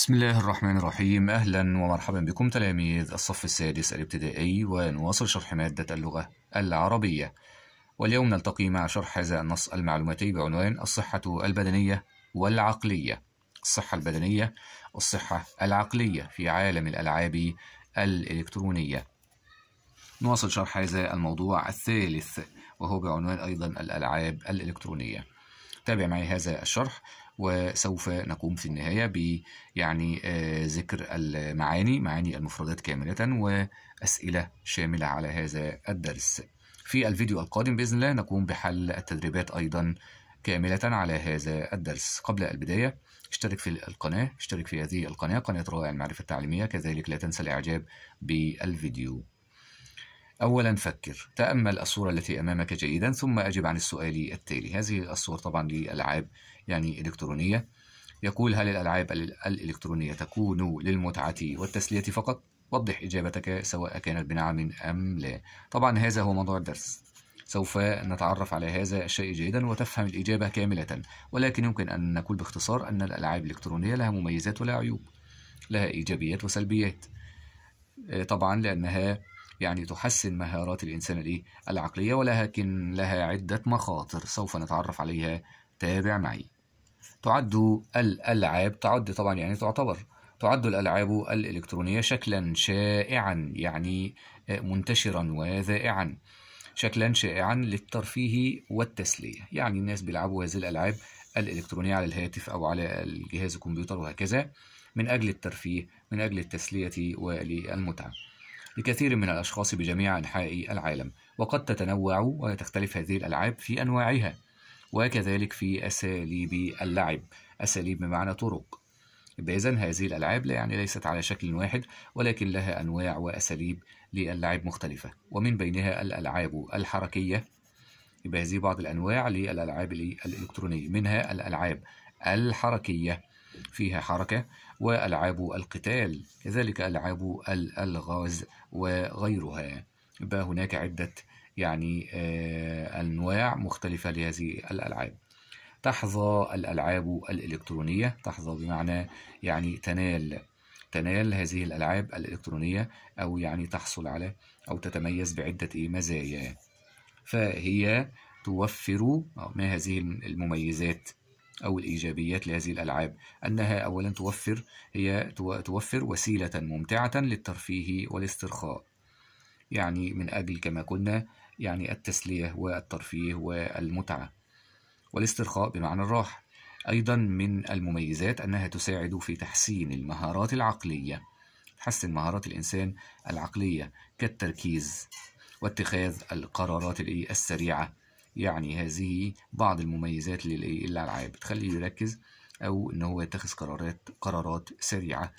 بسم الله الرحمن الرحيم أهلا ومرحبا بكم تلاميذ الصف السادس الابتدائي ونواصل شرح مادة اللغة العربية واليوم نلتقي مع شرح هذا النص المعلوماتي بعنوان الصحة البدنية والعقلية الصحة البدنية والصحة العقلية في عالم الألعاب الإلكترونية نواصل شرح هذا الموضوع الثالث وهو بعنوان أيضا الألعاب الإلكترونية تابع معي هذا الشرح وسوف نقوم في النهاية ب يعني آه، ذكر المعاني معاني المفردات كاملة وأسئلة شاملة على هذا الدرس في الفيديو القادم بإذن الله نقوم بحل التدريبات أيضا كاملة على هذا الدرس قبل البداية اشترك في القناة اشترك في هذه القناة قناة رائع المعرفة التعليمية كذلك لا تنسى الإعجاب بالفيديو أولا فكر تأمل الصورة التي أمامك جيدا ثم أجب عن السؤال التالي هذه الصور طبعا لألعاب يعني إلكترونية يقول هل الألعاب الإلكترونية تكون للمتعة والتسلية فقط؟ وضح إجابتك سواء كانت بنعم أم لا طبعا هذا هو موضوع الدرس سوف نتعرف على هذا الشيء جيدا وتفهم الإجابة كاملة ولكن يمكن أن نقول باختصار أن الألعاب الإلكترونية لها مميزات ولها عيوب لها إيجابيات وسلبيات آه، طبعا لأنها يعني تحسن مهارات الإنسان الإيه؟ العقلية ولكن لها عدة مخاطر سوف نتعرف عليها تابع معي تعد الألعاب تعد طبعا يعني تعتبر تعد الألعاب الإلكترونية شكلا شائعا يعني آه، منتشرا وذائعا شكلا شائعا للترفيه والتسلية يعني الناس بيلعبوا هذه الألعاب الإلكترونية على الهاتف أو على الجهاز الكمبيوتر وهكذا من أجل الترفيه من أجل التسلية والمتعة لكثير من الأشخاص بجميع أنحاء العالم وقد تتنوع وتختلف هذه الألعاب في أنواعها وكذلك في أساليب اللعب أساليب بمعنى طرق إذا هذه الألعاب لا يعني ليست على شكل واحد ولكن لها أنواع وأساليب للعب مختلفة ومن بينها الألعاب الحركية يبقى هذه بعض الأنواع للألعاب الإلكترونية منها الألعاب الحركية فيها حركة وألعاب القتال كذلك ألعاب الألغاز وغيرها يبقى هناك عدة يعني آه، أنواع مختلفة لهذه الألعاب تحظى الألعاب الإلكترونية تحظى بمعنى يعني تنال تنال هذه الألعاب الإلكترونية أو يعني تحصل على أو تتميز بعدة مزايا فهي توفر آه، ما هذه المميزات أو الإيجابيات لهذه الألعاب أنها أولا توفر هي توفر وسيلة ممتعة للترفيه والاسترخاء يعني من أجل كما قلنا يعني التسلية والترفيه والمتعة والاسترخاء بمعنى الراحة أيضا من المميزات أنها تساعد في تحسين المهارات العقلية تحسن مهارات الإنسان العقلية كالتركيز واتخاذ القرارات السريعة يعني هذه بعض المميزات للألعاب الألعاب بتخليه يركز أو إن هو يتخذ قرارات قرارات سريعة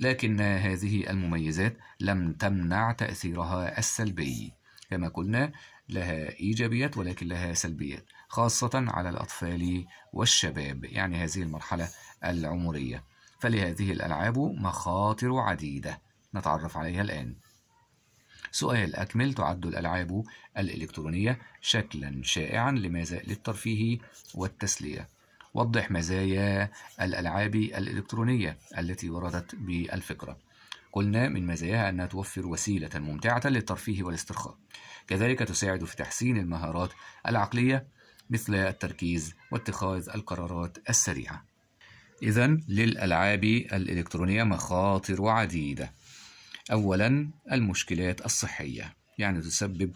لكن هذه المميزات لم تمنع تأثيرها السلبي كما قلنا لها إيجابيات ولكن لها سلبيات خاصة على الأطفال والشباب يعني هذه المرحلة العمرية فلهذه الألعاب مخاطر عديدة نتعرف عليها الآن سؤال أكمل تعد الألعاب الإلكترونية شكلا شائعا لماذا للترفيه والتسلية وضح مزايا الألعاب الإلكترونية التي وردت بالفكرة قلنا من مزاياها أنها توفر وسيلة ممتعة للترفيه والاسترخاء كذلك تساعد في تحسين المهارات العقلية مثل التركيز واتخاذ القرارات السريعة إذا للألعاب الإلكترونية مخاطر عديدة أولا المشكلات الصحية يعني تسبب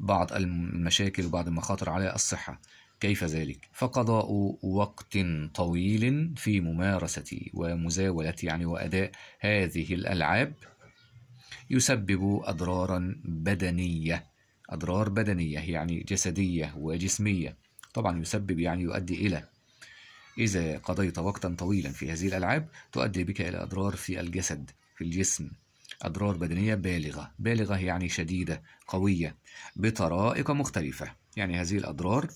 بعض المشاكل وبعض المخاطر على الصحة كيف ذلك؟ فقضاء وقت طويل في ممارسة ومزاولة يعني وأداء هذه الألعاب يسبب أضرارا بدنية أضرار بدنية يعني جسدية وجسمية طبعا يسبب يعني يؤدي إلى إذا قضيت وقتا طويلا في هذه الألعاب تؤدي بك إلى أضرار في الجسد في الجسم أضرار بدنية بالغة بالغة يعني شديدة قوية بطرائق مختلفة يعني هذه الأضرار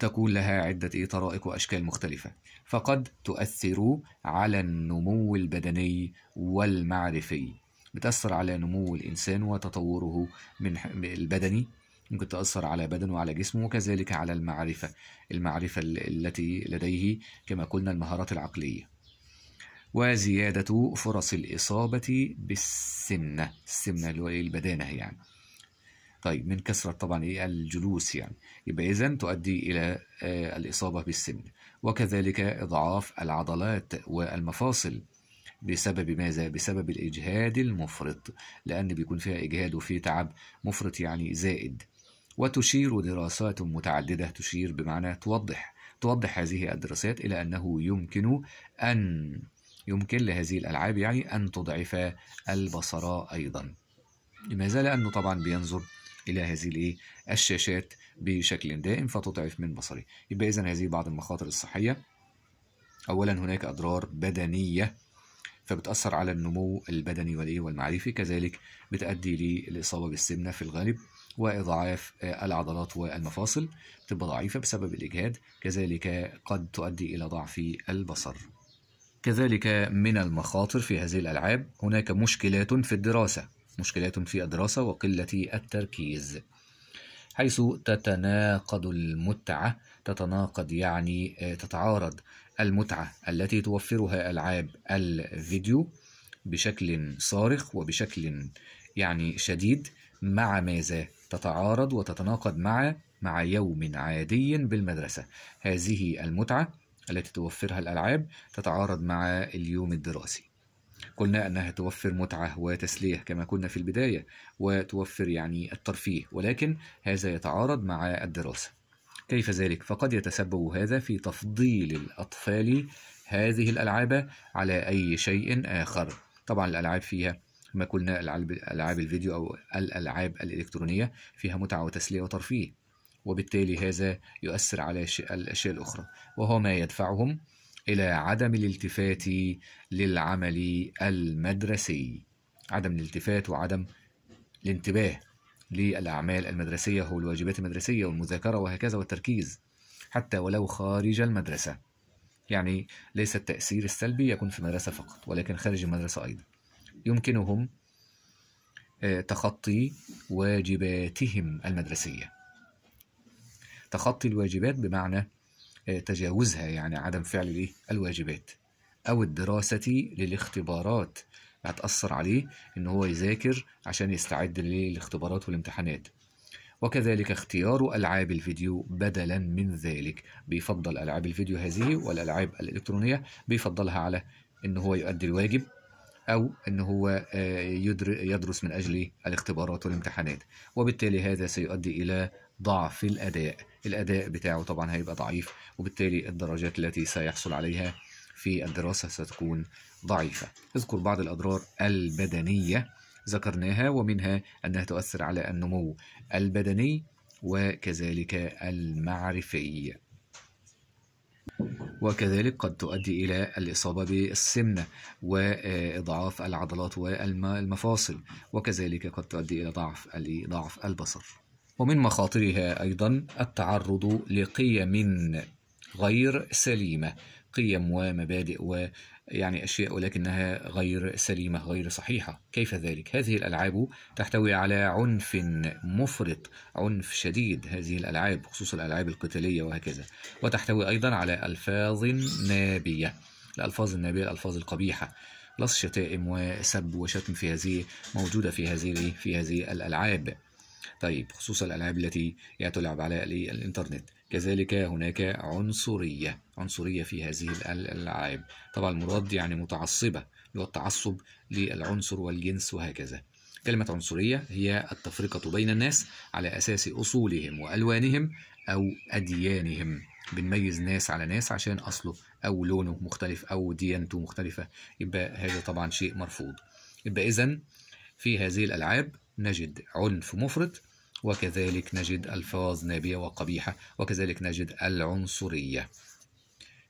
تكون لها عدة إيه طرائق وأشكال مختلفة فقد تؤثر على النمو البدني والمعرفي بتأثر على نمو الإنسان وتطوره من البدني ممكن تأثر على بدنه وعلى جسمه وكذلك على المعرفة المعرفة التي لديه كما قلنا المهارات العقلية وزيادة فرص الإصابة بالسمنة السمنة اللي هو إيه؟ البدانة يعني طيب من كثرة طبعا إيه الجلوس يعني يبقى إذن تؤدي إلى آه، الإصابة بالسمنة وكذلك إضعاف العضلات والمفاصل بسبب ماذا؟ بسبب الإجهاد المفرط لأن بيكون فيها إجهاد وفي تعب مفرط يعني زائد وتشير دراسات متعددة تشير بمعنى توضح توضح هذه الدراسات إلى أنه يمكن أن يمكن لهذه الألعاب يعني أن تضعف البصر أيضا ما زال أنه طبعا بينظر إلى هذه الإيه الشاشات بشكل دائم فتضعف من بصره يبقى إذا هذه بعض المخاطر الصحية أولا هناك أضرار بدنية فبتأثر على النمو البدني والإيه والمعرفي كذلك بتؤدي للإصابة بالسمنة في الغالب وإضعاف العضلات والمفاصل تبقى ضعيفة بسبب الإجهاد كذلك قد تؤدي إلى ضعف البصر كذلك من المخاطر في هذه الألعاب هناك مشكلات في الدراسة مشكلات في الدراسة وقلة التركيز حيث تتناقض المتعة تتناقض يعني آه، تتعارض المتعة التي توفرها ألعاب الفيديو بشكل صارخ وبشكل يعني شديد مع ماذا تتعارض وتتناقض مع مع يوم عادي بالمدرسة هذه المتعة التي توفرها الألعاب تتعارض مع اليوم الدراسي قلنا أنها توفر متعة وتسلية كما كنا في البداية وتوفر يعني الترفيه ولكن هذا يتعارض مع الدراسة كيف ذلك؟ فقد يتسبب هذا في تفضيل الأطفال هذه الألعاب على أي شيء آخر طبعا الألعاب فيها ما قلنا ألعاب الفيديو أو الألعاب الإلكترونية فيها متعة وتسلية وترفيه وبالتالي هذا يؤثر على الأشياء الأخرى وهو ما يدفعهم إلى عدم الالتفات للعمل المدرسي عدم الالتفات وعدم الانتباه للأعمال المدرسية والواجبات المدرسية والمذاكرة وهكذا والتركيز حتى ولو خارج المدرسة يعني ليس التأثير السلبي يكون في المدرسة فقط ولكن خارج المدرسة أيضا يمكنهم آه، تخطي واجباتهم المدرسيه تخطي الواجبات بمعنى آه، تجاوزها يعني عدم فعل الايه الواجبات او الدراسه للاختبارات هتأثر عليه ان هو يذاكر عشان يستعد للاختبارات والامتحانات وكذلك اختيار ألعاب الفيديو بدلا من ذلك بيفضل ألعاب الفيديو هذه والألعاب الإلكترونية بيفضلها على إن هو يؤدي الواجب أو أن هو آه، يدرس من أجل الاختبارات والامتحانات وبالتالي هذا سيؤدي إلى ضعف الأداء الأداء بتاعه طبعا هيبقى ضعيف وبالتالي الدرجات التي سيحصل عليها في الدراسة ستكون ضعيفة اذكر بعض الأضرار البدنية ذكرناها ومنها أنها تؤثر على النمو البدني وكذلك المعرفي وكذلك قد تؤدي إلى الإصابة بالسمنة وإضعاف العضلات والمفاصل وكذلك قد تؤدي إلى ضعف ضعف البصر ومن مخاطرها أيضا التعرض لقيم غير سليمة قيم ومبادئ ويعني أشياء ولكنها غير سليمة غير صحيحة كيف ذلك؟ هذه الألعاب تحتوي على عنف مفرط عنف شديد هذه الألعاب خصوصا الألعاب القتالية وهكذا وتحتوي أيضا على ألفاظ نابية الألفاظ النابية الألفاظ القبيحة لص شتائم وسب وشتم في هذه موجودة في هذه في هذه الألعاب طيب خصوصا الألعاب التي تلعب على الإنترنت كذلك هناك عنصرية عنصرية في هذه الألعاب طبعا المراد يعني متعصبة اللي هو التعصب للعنصر والجنس وهكذا كلمة عنصرية هي التفرقة بين الناس على أساس أصولهم وألوانهم أو أديانهم بنميز ناس على ناس عشان أصله أو لونه مختلف أو ديانته مختلفة يبقى هذا طبعا شيء مرفوض يبقى إذا في هذه الألعاب نجد عنف مفرط وكذلك نجد ألفاظ نابية وقبيحة وكذلك نجد العنصرية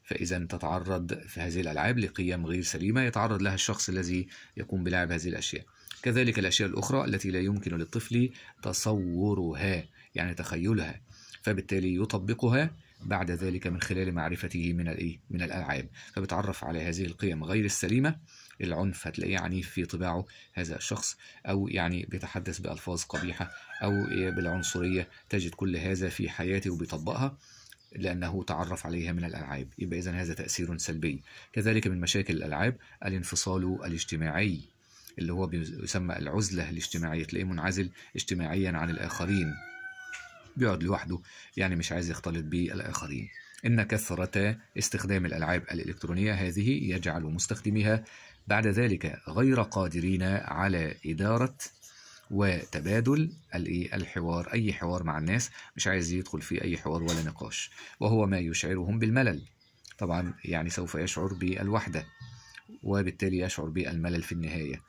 فإذا تتعرض في هذه الألعاب لقيم غير سليمة يتعرض لها الشخص الذي يقوم بلعب هذه الأشياء كذلك الأشياء الأخرى التي لا يمكن للطفل تصورها يعني تخيلها فبالتالي يطبقها بعد ذلك من خلال معرفته من الإيه؟ من الألعاب فبتعرف على هذه القيم غير السليمة العنف هتلاقيه عنيف في طباعه هذا الشخص أو يعني بيتحدث بألفاظ قبيحة أو بالعنصرية تجد كل هذا في حياته وبيطبقها لأنه تعرف عليها من الألعاب يبقى إذا هذا تأثير سلبي كذلك من مشاكل الألعاب الانفصال الاجتماعي اللي هو بيسمى العزلة الاجتماعية تلاقيه منعزل اجتماعيا عن الآخرين بيقعد لوحده يعني مش عايز يختلط بالآخرين إن كثرة استخدام الألعاب الإلكترونية هذه يجعل مستخدميها بعد ذلك غير قادرين على إدارة وتبادل إيه، الحوار أي حوار مع الناس مش عايز يدخل في أي حوار ولا نقاش وهو ما يشعرهم بالملل طبعا يعني سوف يشعر بالوحدة وبالتالي يشعر بالملل في النهاية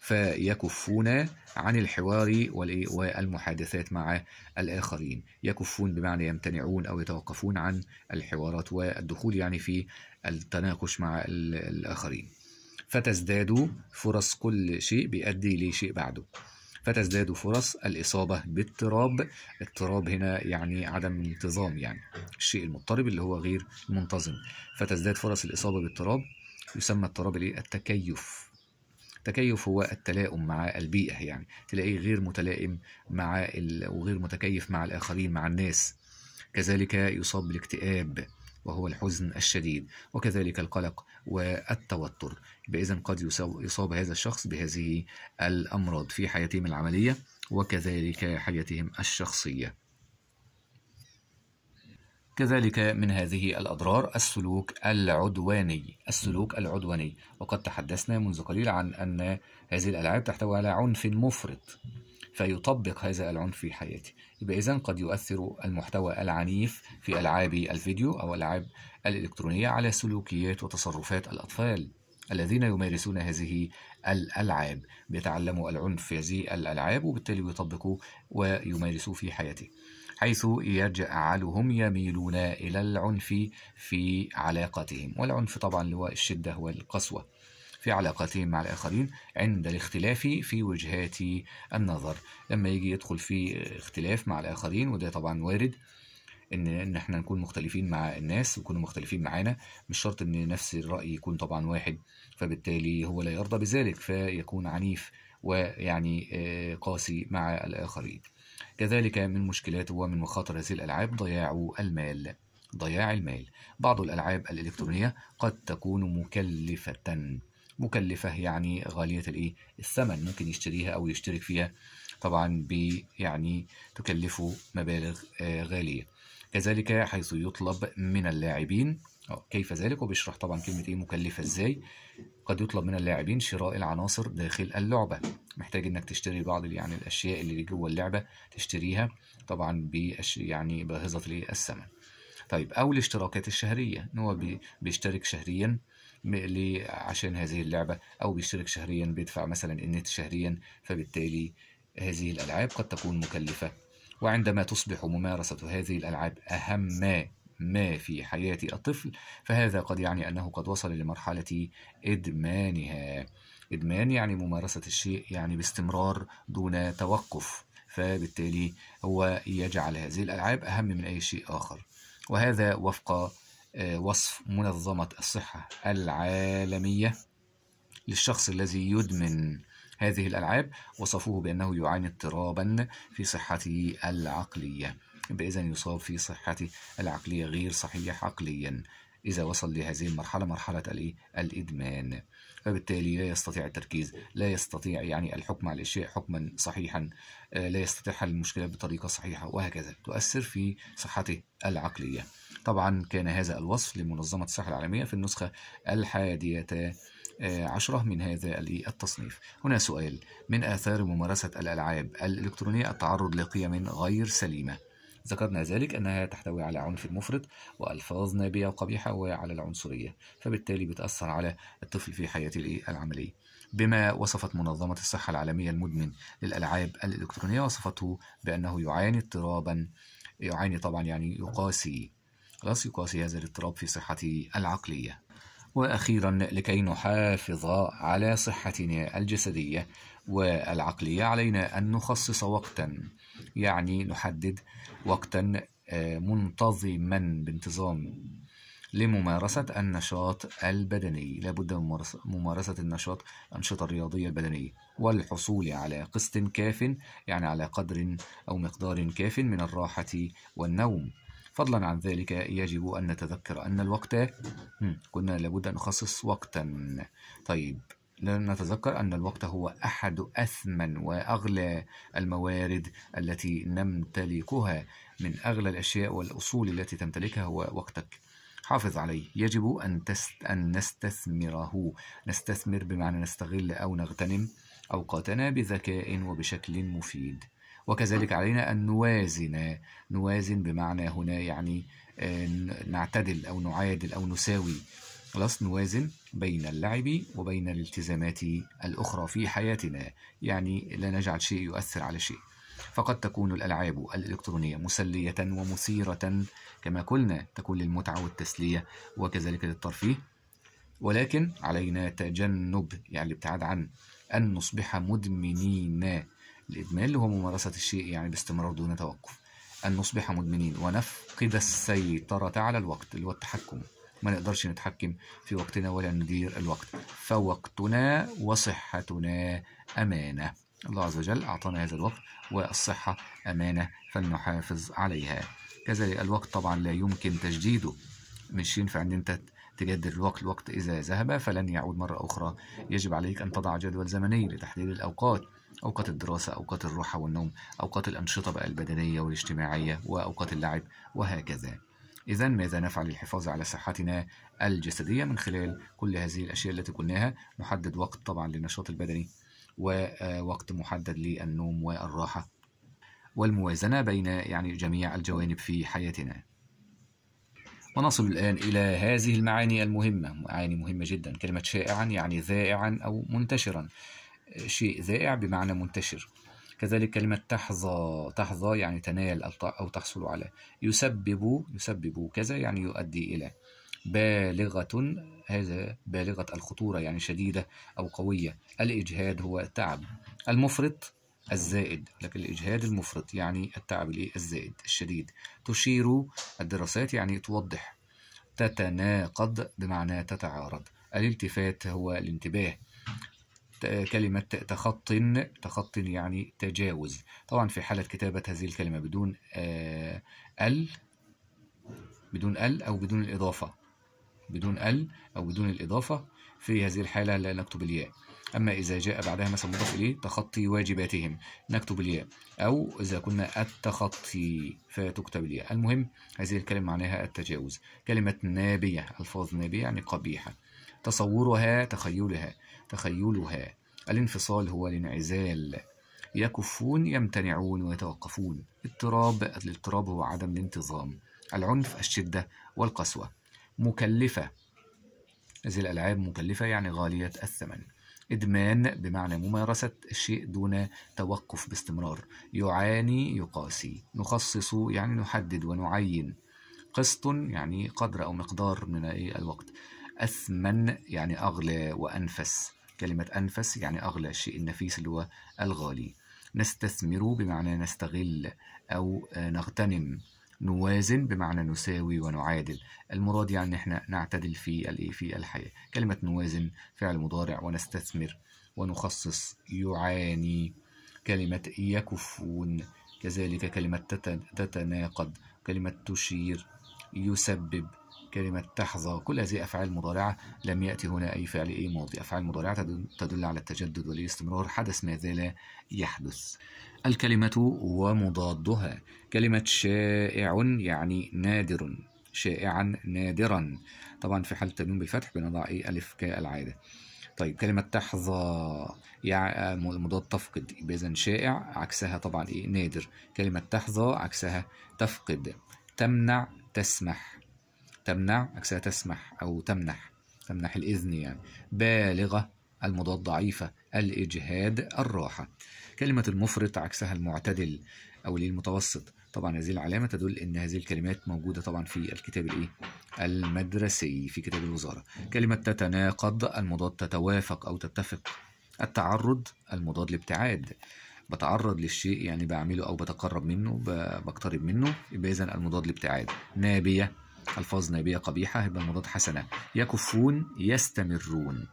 فيكفون عن الحوار إيه، والمحادثات مع الآخرين يكفون بمعنى يمتنعون أو يتوقفون عن الحوارات والدخول يعني في التناقش مع الآخرين فتزداد فرص كل شيء بيؤدي لشيء بعده فتزداد فرص الإصابة باضطراب اضطراب هنا يعني عدم انتظام يعني الشيء المضطرب اللي هو غير منتظم فتزداد فرص الإصابة باضطراب يسمى اضطراب التكيف التكيف هو التلائم مع البيئة يعني تلاقيه غير متلائم مع ال... وغير متكيف مع الآخرين مع الناس كذلك يصاب بالاكتئاب وهو الحزن الشديد وكذلك القلق والتوتر بإذا قد يصاب هذا الشخص بهذه الأمراض في حياتهم العملية وكذلك حياتهم الشخصيه كذلك من هذه الأضرار السلوك العدواني السلوك العدواني وقد تحدثنا منذ قليل عن أن هذه الألعاب تحتوي على عنف مفرط فيطبق هذا العنف في حياتي يبقى إذا قد يؤثر المحتوى العنيف في ألعاب الفيديو أو ألعاب الإلكترونية على سلوكيات وتصرفات الأطفال الذين يمارسون هذه الألعاب بيتعلموا العنف في هذه الألعاب وبالتالي بيطبقوا ويمارسوا في حياته حيث يجعلهم يميلون إلى العنف في علاقتهم والعنف طبعا هو الشدة والقسوة في علاقاتهم مع الآخرين عند الاختلاف في وجهات النظر لما يجي يدخل في اختلاف مع الآخرين وده طبعا وارد ان ان احنا نكون مختلفين مع الناس ويكونوا مختلفين معانا مش شرط ان نفس الراي يكون طبعا واحد فبالتالي هو لا يرضى بذلك فيكون عنيف ويعني آه، قاسي مع الاخرين كذلك من مشكلات ومن مخاطر هذه الالعاب ضياع المال ضياع المال بعض الالعاب الالكترونيه قد تكون مكلفه مكلفة يعني غالية الإيه الثمن ممكن يشتريها أو يشترك فيها طبعا بي يعني تكلفه مبالغ آه، غالية كذلك حيث يطلب من اللاعبين آه، كيف ذلك وبيشرح طبعا كلمة إيه مكلفة إزاي قد يطلب من اللاعبين شراء العناصر داخل اللعبة محتاج إنك تشتري بعض يعني الأشياء اللي جوه اللعبة تشتريها طبعا بأش يعني باهظة الثمن طيب أو الاشتراكات الشهرية إن هو بيشترك شهريا عشان هذه اللعبة أو بيشترك شهريا بيدفع مثلا النت شهريا فبالتالي هذه الألعاب قد تكون مكلفة وعندما تصبح ممارسة هذه الألعاب أهم ما ما في حياة الطفل فهذا قد يعني أنه قد وصل لمرحلة إدمانها إدمان يعني ممارسة الشيء يعني باستمرار دون توقف فبالتالي هو يجعل هذه الألعاب أهم من أي شيء آخر وهذا وفق آه، وصف منظمة الصحة العالمية للشخص الذي يدمن هذه الألعاب وصفوه بأنه يعاني اضطرابا في صحته العقلية إذا يصاب في صحته العقلية غير صحيح عقليا إذا وصل لهذه المرحلة مرحلة الإدمان فبالتالي لا يستطيع التركيز لا يستطيع يعني الحكم على الأشياء حكما صحيحا آه، لا يستطيع حل المشكلة بطريقة صحيحة وهكذا تؤثر في صحته العقلية طبعا كان هذا الوصف لمنظمة الصحة العالمية في النسخة الحادية عشرة من هذا التصنيف هنا سؤال من آثار ممارسة الألعاب الإلكترونية التعرض لقيم غير سليمة ذكرنا ذلك أنها تحتوي على عنف مفرط وألفاظ نابية وقبيحة وعلى العنصرية فبالتالي بتأثر على الطفل في حياته العملية بما وصفت منظمة الصحة العالمية المدمن للألعاب الإلكترونية وصفته بأنه يعاني اضطرابا يعاني طبعا يعني يقاسي يقاسي هذا الاضطراب في صحتي العقلية وأخيرا لكي نحافظ على صحتنا الجسدية والعقلية علينا أن نخصص وقتا يعني نحدد وقتا آه، منتظما بانتظام لممارسة النشاط البدني لابد من ممارسة النشاط أنشطة الرياضية البدنية والحصول على قسط كاف يعني على قدر أو مقدار كاف من الراحة والنوم فضلا عن ذلك يجب أن نتذكر أن الوقت كنا لابد أن نخصص وقتا طيب نتذكر أن الوقت هو أحد أثمن وأغلى الموارد التي نمتلكها من أغلى الأشياء والأصول التي تمتلكها هو وقتك حافظ عليه يجب أن, تست... أن نستثمره نستثمر بمعنى نستغل أو نغتنم أوقاتنا بذكاء وبشكل مفيد وكذلك علينا أن نوازن نوازن بمعنى هنا يعني آه، نعتدل أو نعادل أو نساوي خلاص نوازن بين اللعب وبين الالتزامات الأخرى في حياتنا يعني لا نجعل شيء يؤثر على شيء فقد تكون الألعاب الإلكترونية مسلية ومثيرة كما قلنا تكون للمتعة والتسلية وكذلك للترفيه ولكن علينا تجنب يعني الابتعاد عن أن نصبح مدمنين الإدمان هو ممارسة الشيء يعني باستمرار دون توقف أن نصبح مدمنين ونفقد السيطرة على الوقت اللي هو التحكم ما نقدرش نتحكم في وقتنا ولا ندير الوقت فوقتنا وصحتنا أمانة الله عز وجل أعطانا هذا الوقت والصحة أمانة فلنحافظ عليها كذلك الوقت طبعا لا يمكن تجديده مش ينفع أن أنت تجدد الوقت الوقت إذا ذهب فلن يعود مرة أخرى يجب عليك أن تضع جدول زمني لتحديد الأوقات أوقات الدراسة أوقات الراحة والنوم أوقات الأنشطة بقى البدنية والاجتماعية وأوقات اللعب وهكذا إذا ماذا نفعل للحفاظ على صحتنا الجسدية من خلال كل هذه الأشياء التي قلناها نحدد وقت طبعا للنشاط البدني ووقت آه، محدد للنوم والراحة والموازنة بين يعني جميع الجوانب في حياتنا ونصل الآن إلى هذه المعاني المهمة معاني مهمة جدا كلمة شائعا يعني ذائعا أو منتشرا شيء ذائع بمعنى منتشر كذلك كلمة تحظى تحظى يعني تنال أو تحصل على يسبب يسبب كذا يعني يؤدي إلى بالغة هذا بالغة الخطورة يعني شديدة أو قوية الإجهاد هو التعب المفرط الزائد لكن الإجهاد المفرط يعني التعب الزائد الشديد تشير الدراسات يعني توضح تتناقض بمعنى تتعارض الالتفات هو الانتباه كلمة تخط تخط يعني تجاوز طبعا في حالة كتابة هذه الكلمة بدون آه، ال بدون ال أو بدون الإضافة بدون ال أو بدون الإضافة في هذه الحالة لا نكتب الياء أما إذا جاء بعدها مثلا مضاف إليه تخطي واجباتهم نكتب الياء أو إذا كنا التخطي فتكتب الياء المهم هذه الكلمة معناها التجاوز كلمة نابية ألفاظ نابية يعني قبيحة تصورها تخيلها تخيلها الانفصال هو الانعزال يكفون يمتنعون ويتوقفون اضطراب الاضطراب هو عدم الانتظام العنف الشدة والقسوة مكلفة هذه الألعاب مكلفة يعني غالية الثمن إدمان بمعنى ممارسة الشيء دون توقف باستمرار يعاني يقاسي نخصص يعني نحدد ونعين قسط يعني قدر أو مقدار من الوقت أثمن يعني أغلى وأنفس كلمة أنفس يعني أغلى شيء النفيس اللي هو الغالي نستثمر بمعنى نستغل أو نغتنم نوازن بمعنى نساوي ونعادل المراد يعني نحن احنا نعتدل في الايه في الحياه كلمه نوازن فعل مضارع ونستثمر ونخصص يعاني كلمه يكفون كذلك كلمه تتناقض كلمه تشير يسبب كلمة تحظى كل هذه أفعال مضارعة لم يأتي هنا أي فعل أي ماضي أفعال مضارعة تدل على التجدد والاستمرار حدث ما زال يحدث الكلمة ومضادها كلمة شائع يعني نادر شائعا نادرا طبعا في حالة التنوين بالفتح بنضع أي ألف كالعادة طيب كلمة تحظى يعني مضاد تفقد إذا شائع عكسها طبعا إيه نادر كلمة تحظى عكسها تفقد تمنع تسمح تمنع أكسها تسمح أو تمنح تمنح الإذن يعني بالغة المضاد ضعيفة الإجهاد الراحة كلمة المفرط عكسها المعتدل أو المتوسط طبعا هذه العلامة تدل أن هذه الكلمات موجودة طبعا في الكتاب الإيه؟ المدرسي في كتاب الوزارة كلمة تتناقض المضاد تتوافق أو تتفق التعرض المضاد الابتعاد بتعرض للشيء يعني بعمله أو بتقرب منه بقترب منه يبقى إذا المضاد الابتعاد نابية ألفاظ نيبية قبيحة هيبقى المضاد حسنة يكفون يستمرون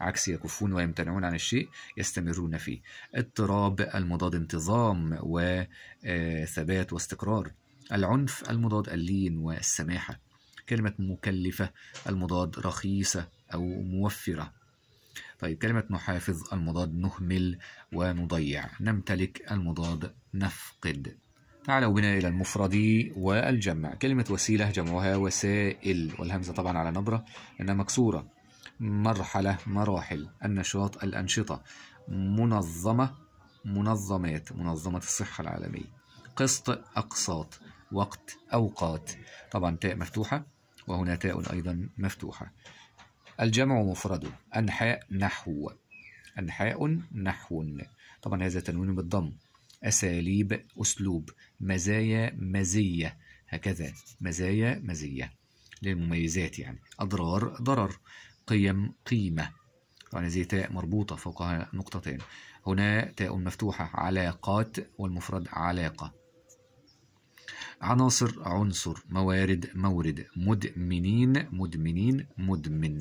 عكس يكفون ويمتنعون عن الشيء يستمرون فيه اضطراب المضاد انتظام وثبات آه، واستقرار العنف المضاد اللين والسماحة كلمة مكلفة المضاد رخيصة أو موفرة طيب كلمة نحافظ المضاد نهمل ونضيع نمتلك المضاد نفقد تعالوا بنا إلى المفرد والجمع كلمة وسيلة جمعها وسائل والهمزة طبعا على نبرة إنها مكسورة مرحلة مراحل النشاط الأنشطة منظمة منظمات منظمة الصحة العالمية قسط أقساط وقت أوقات طبعا تاء مفتوحة وهنا تاء أيضا مفتوحة الجمع مفرده أنحاء نحو أنحاء نحو طبعا هذا تنوين بالضم أساليب أسلوب مزايا مزية هكذا مزايا مزية للمميزات يعني أضرار ضرر قيم قيمة طبعا هذه تاء مربوطة فوقها نقطتين هنا تاء مفتوحة علاقات والمفرد علاقة عناصر عنصر موارد مورد مدمنين مدمنين مدمن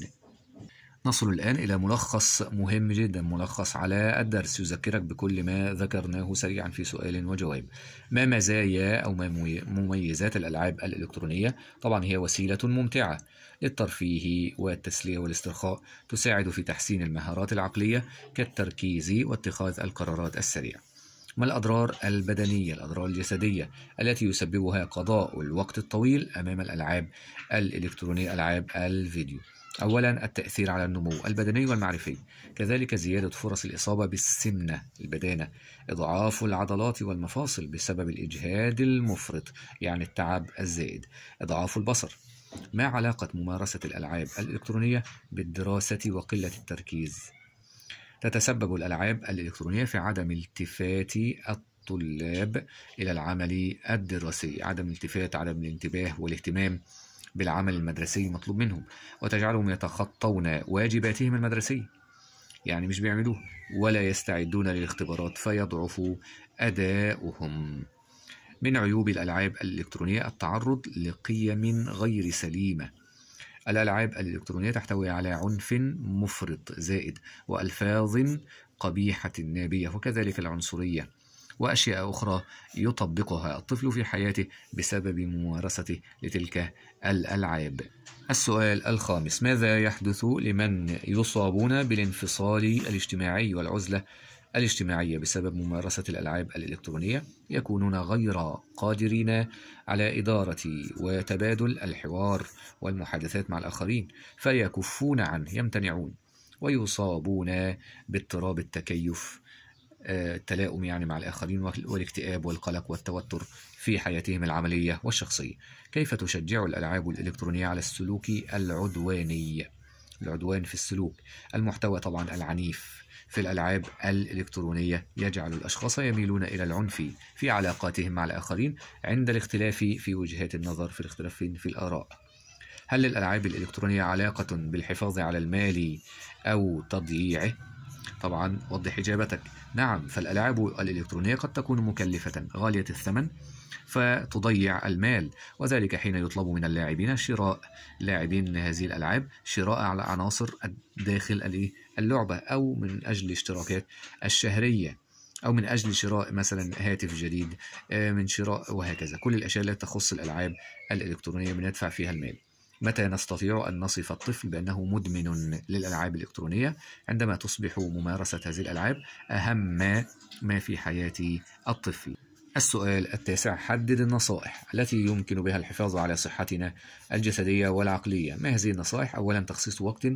نصل الآن إلى ملخص مهم جدا ملخص على الدرس يذكرك بكل ما ذكرناه سريعا في سؤال وجواب ما مزايا أو ما مميزات الألعاب الإلكترونية طبعا هي وسيلة ممتعة للترفيه والتسلية والاسترخاء تساعد في تحسين المهارات العقلية كالتركيز واتخاذ القرارات السريعة ما الأضرار البدنية الأضرار الجسدية التي يسببها قضاء الوقت الطويل أمام الألعاب الإلكترونية ألعاب الفيديو أولا التأثير على النمو البدني والمعرفي كذلك زيادة فرص الإصابة بالسمنة البدانة إضعاف العضلات والمفاصل بسبب الإجهاد المفرط يعني التعب الزائد إضعاف البصر ما علاقة ممارسة الألعاب الإلكترونية بالدراسة وقلة التركيز؟ تتسبب الألعاب الإلكترونية في عدم التفات الطلاب إلى العمل الدراسي عدم الالتفات عدم الانتباه والاهتمام بالعمل المدرسي المطلوب منهم وتجعلهم يتخطون واجباتهم المدرسية يعني مش بيعملوها ولا يستعدون للاختبارات فيضعف أداؤهم من عيوب الألعاب الإلكترونية التعرض لقيم غير سليمة الألعاب الإلكترونية تحتوي على عنف مفرط زائد وألفاظ قبيحة نابية وكذلك العنصرية وأشياء أخرى يطبقها الطفل في حياته بسبب ممارسته لتلك الألعاب السؤال الخامس ماذا يحدث لمن يصابون بالانفصال الاجتماعي والعزلة الاجتماعية بسبب ممارسة الألعاب الإلكترونية يكونون غير قادرين على إدارة وتبادل الحوار والمحادثات مع الآخرين فيكفون عنه يمتنعون ويصابون باضطراب التكيف التلاؤم يعني مع الآخرين والاكتئاب والقلق والتوتر في حياتهم العملية والشخصية كيف تشجع الألعاب الإلكترونية على السلوك العدواني العدوان في السلوك المحتوى طبعا العنيف في الألعاب الإلكترونية يجعل الأشخاص يميلون إلى العنف في علاقاتهم مع الآخرين عند الاختلاف في وجهات النظر في الاختلاف في الآراء هل للألعاب الإلكترونية علاقة بالحفاظ على المال أو تضييعه؟ طبعا وضح إجابتك نعم فالألعاب الإلكترونية قد تكون مكلفة غالية الثمن فتضيع المال وذلك حين يطلب من اللاعبين شراء لاعبين هذه الألعاب شراء على عناصر داخل اللعبة أو من أجل الاشتراكات الشهرية أو من أجل شراء مثلا هاتف جديد آه، من شراء وهكذا كل الأشياء التي تخص الألعاب الإلكترونية بندفع فيها المال متى نستطيع أن نصف الطفل بأنه مدمن للألعاب الإلكترونية؟ عندما تصبح ممارسة هذه الألعاب أهم ما في حياة الطفل. السؤال التاسع حدد النصائح التي يمكن بها الحفاظ على صحتنا الجسدية والعقلية ما هذه النصائح؟ أولا تخصيص وقت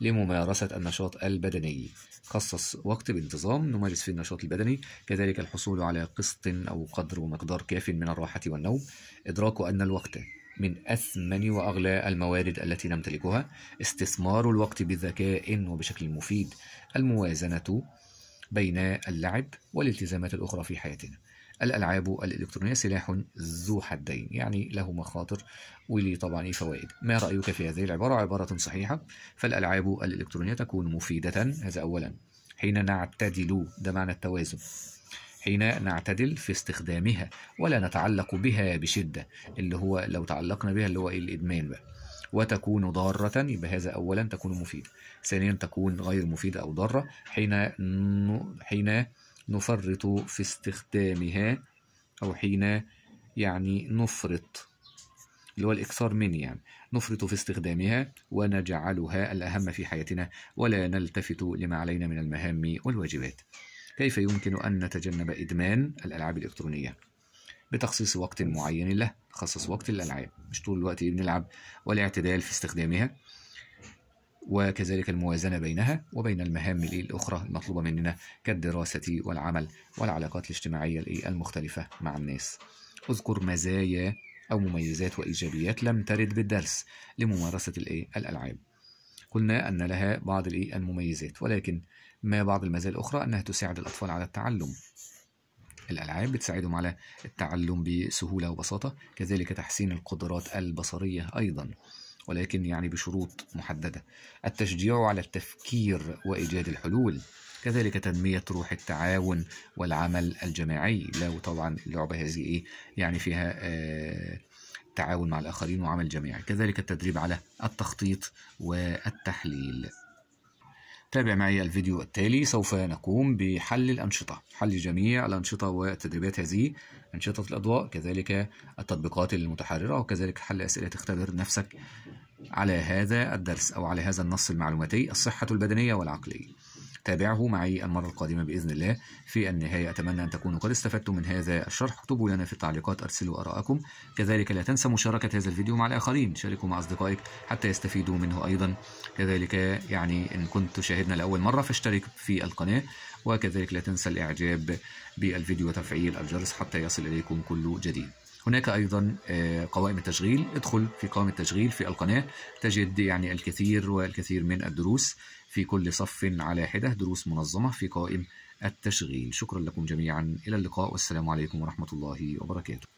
لممارسة النشاط البدني خصص وقت بانتظام نمارس فيه النشاط البدني كذلك الحصول على قسط أو قدر ومقدار كاف من الراحة والنوم إدراك أن الوقت من أثمن وأغلى الموارد التي نمتلكها استثمار الوقت بذكاء وبشكل مفيد الموازنة بين اللعب والالتزامات الأخرى في حياتنا الألعاب الإلكترونية سلاح ذو حدين يعني له مخاطر ولي طبعا فوائد ما رأيك في هذه العبارة عبارة صحيحة فالألعاب الإلكترونية تكون مفيدة هذا أولا حين نعتدل ده معنى التوازن حين نعتدل في استخدامها ولا نتعلق بها بشدة اللي هو لو تعلقنا بها اللي هو إيه الإدمان بقى وتكون ضارة يبقى هذا أولا تكون مفيدة ثانيا تكون غير مفيدة أو ضارة حين حين نفرط في استخدامها أو حين يعني نفرط اللي هو الإكثار من يعني نفرط في استخدامها ونجعلها الأهم في حياتنا ولا نلتفت لما علينا من المهام والواجبات كيف يمكن أن نتجنب إدمان الألعاب الإلكترونية بتخصيص وقت معين له خصص وقت للألعاب مش طول الوقت بنلعب والاعتدال في استخدامها وكذلك الموازنة بينها وبين المهام الأخرى المطلوبة مننا كالدراسة والعمل والعلاقات الاجتماعية المختلفة مع الناس اذكر مزايا أو مميزات وإيجابيات لم ترد بالدرس لممارسة الألعاب قلنا أن لها بعض المميزات ولكن ما بعض المزايا الأخرى أنها تساعد الأطفال على التعلم الألعاب بتساعدهم على التعلم بسهولة وبساطة كذلك تحسين القدرات البصرية أيضا ولكن يعني بشروط محددة التشجيع على التفكير وإيجاد الحلول كذلك تنمية روح التعاون والعمل الجماعي لو طبعا اللعبة هذه إيه يعني فيها آه تعاون مع الآخرين وعمل جماعي كذلك التدريب على التخطيط والتحليل تابع معي الفيديو التالي سوف نقوم بحل الأنشطة حل جميع الأنشطة والتدريبات هذه أنشطة الأضواء كذلك التطبيقات المتحررة وكذلك حل أسئلة تختبر نفسك على هذا الدرس أو على هذا النص المعلوماتي الصحة البدنية والعقلية تابعه معي المرة القادمة بإذن الله في النهاية أتمنى أن تكونوا قد استفدتم من هذا الشرح اكتبوا لنا في التعليقات أرسلوا آراءكم كذلك لا تنسى مشاركة هذا الفيديو مع الآخرين شاركوا مع أصدقائك حتى يستفيدوا منه أيضا كذلك يعني إن كنت تشاهدنا لأول مرة فاشترك في القناة وكذلك لا تنسى الإعجاب بالفيديو وتفعيل الجرس حتى يصل إليكم كل جديد هناك أيضا آه، قوائم التشغيل ادخل في قوائم التشغيل في القناة تجد يعني الكثير والكثير من الدروس في كل صف على حدة دروس منظمة في قائم التشغيل شكرا لكم جميعا إلى اللقاء والسلام عليكم ورحمة الله وبركاته